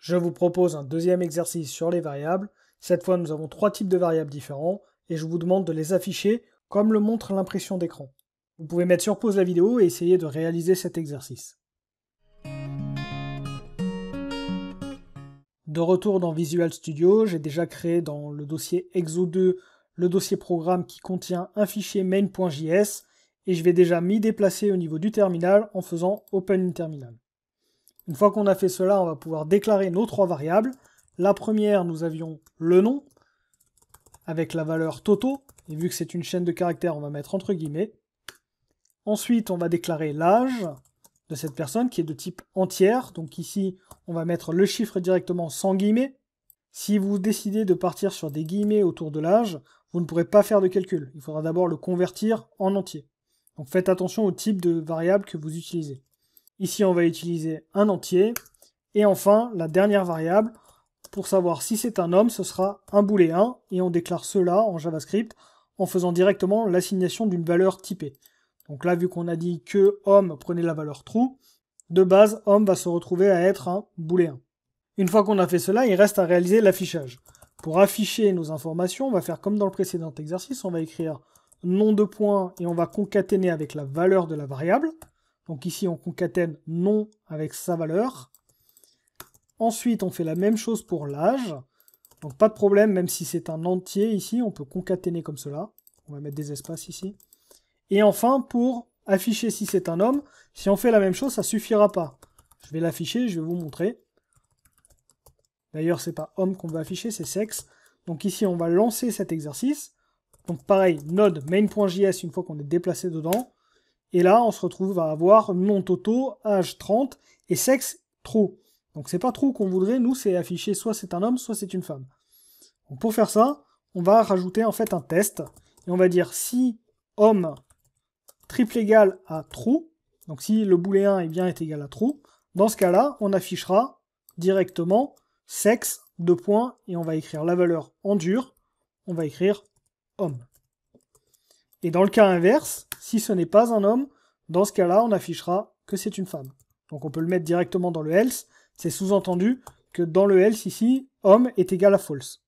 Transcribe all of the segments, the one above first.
Je vous propose un deuxième exercice sur les variables. Cette fois, nous avons trois types de variables différents et je vous demande de les afficher comme le montre l'impression d'écran. Vous pouvez mettre sur pause la vidéo et essayer de réaliser cet exercice. De retour dans Visual Studio, j'ai déjà créé dans le dossier Exo2 le dossier programme qui contient un fichier main.js et je vais déjà m'y déplacer au niveau du terminal en faisant Open Terminal. Une fois qu'on a fait cela, on va pouvoir déclarer nos trois variables. La première, nous avions le nom avec la valeur TOTO, Et vu que c'est une chaîne de caractères, on va mettre entre guillemets. Ensuite, on va déclarer l'âge de cette personne qui est de type entière. Donc ici, on va mettre le chiffre directement sans guillemets. Si vous décidez de partir sur des guillemets autour de l'âge, vous ne pourrez pas faire de calcul. Il faudra d'abord le convertir en entier. Donc faites attention au type de variable que vous utilisez. Ici, on va utiliser un entier. Et enfin, la dernière variable, pour savoir si c'est un homme, ce sera un boulet et on déclare cela en JavaScript en faisant directement l'assignation d'une valeur typée. Donc là, vu qu'on a dit que homme prenait la valeur true, de base, homme va se retrouver à être un booléen. Une fois qu'on a fait cela, il reste à réaliser l'affichage. Pour afficher nos informations, on va faire comme dans le précédent exercice, on va écrire nom de point et on va concaténer avec la valeur de la variable. Donc ici, on concatène nom avec sa valeur. Ensuite, on fait la même chose pour l'âge. Donc pas de problème, même si c'est un entier ici, on peut concaténer comme cela. On va mettre des espaces ici. Et enfin, pour afficher si c'est un homme, si on fait la même chose, ça suffira pas. Je vais l'afficher, je vais vous montrer. D'ailleurs, c'est pas homme qu'on va afficher, c'est sexe. Donc ici, on va lancer cet exercice. Donc pareil, node main.js, une fois qu'on est déplacé dedans, et là, on se retrouve à avoir nom Toto, âge 30 et sexe trop. Donc c'est pas trop qu'on voudrait, nous c'est afficher soit c'est un homme, soit c'est une femme. pour faire ça, on va rajouter en fait un test, et on va dire si homme triple égal à trou, donc si le booléen est bien est égal à trou, dans ce cas-là, on affichera directement sexe, de points, et on va écrire la valeur en dur, on va écrire homme. Et dans le cas inverse, si ce n'est pas un homme, dans ce cas-là, on affichera que c'est une femme. Donc on peut le mettre directement dans le else. C'est sous-entendu que dans le else ici, homme est égal à false.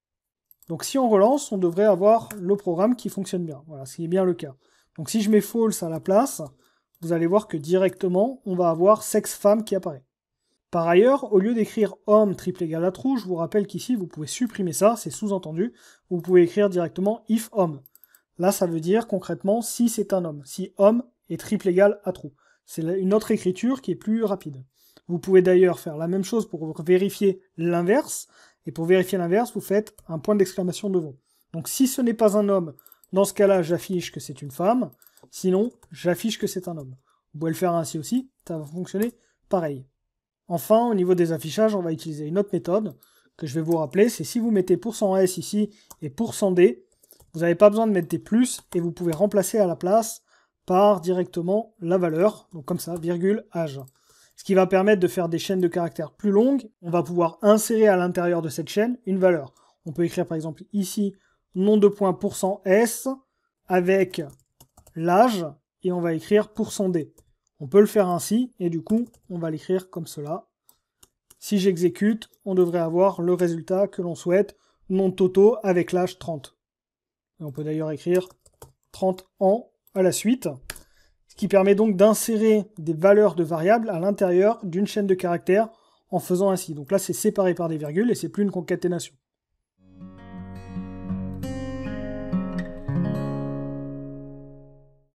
Donc si on relance, on devrait avoir le programme qui fonctionne bien. Voilà, ce qui est bien le cas. Donc si je mets false à la place, vous allez voir que directement, on va avoir sexe-femme qui apparaît. Par ailleurs, au lieu d'écrire homme triple égal à true, je vous rappelle qu'ici, vous pouvez supprimer ça, c'est sous-entendu. Vous pouvez écrire directement if homme. Là, ça veut dire concrètement si c'est un homme, si homme est triple égal à trou. C'est une autre écriture qui est plus rapide. Vous pouvez d'ailleurs faire la même chose pour vérifier l'inverse. Et pour vérifier l'inverse, vous faites un point d'exclamation devant. Donc si ce n'est pas un homme, dans ce cas-là, j'affiche que c'est une femme. Sinon, j'affiche que c'est un homme. Vous pouvez le faire ainsi aussi, ça va fonctionner pareil. Enfin, au niveau des affichages, on va utiliser une autre méthode que je vais vous rappeler. C'est si vous mettez %S ici et %D, vous n'avez pas besoin de mettre des plus et vous pouvez remplacer à la place par directement la valeur, donc comme ça, virgule, âge. Ce qui va permettre de faire des chaînes de caractères plus longues. On va pouvoir insérer à l'intérieur de cette chaîne une valeur. On peut écrire par exemple ici nom de point pourcent %s avec l'âge et on va écrire pourcent %d. On peut le faire ainsi et du coup on va l'écrire comme cela. Si j'exécute, on devrait avoir le résultat que l'on souhaite, nom toto, avec l'âge 30 on peut d'ailleurs écrire 30 ans à la suite, ce qui permet donc d'insérer des valeurs de variables à l'intérieur d'une chaîne de caractères en faisant ainsi. Donc là, c'est séparé par des virgules et c'est plus une concaténation.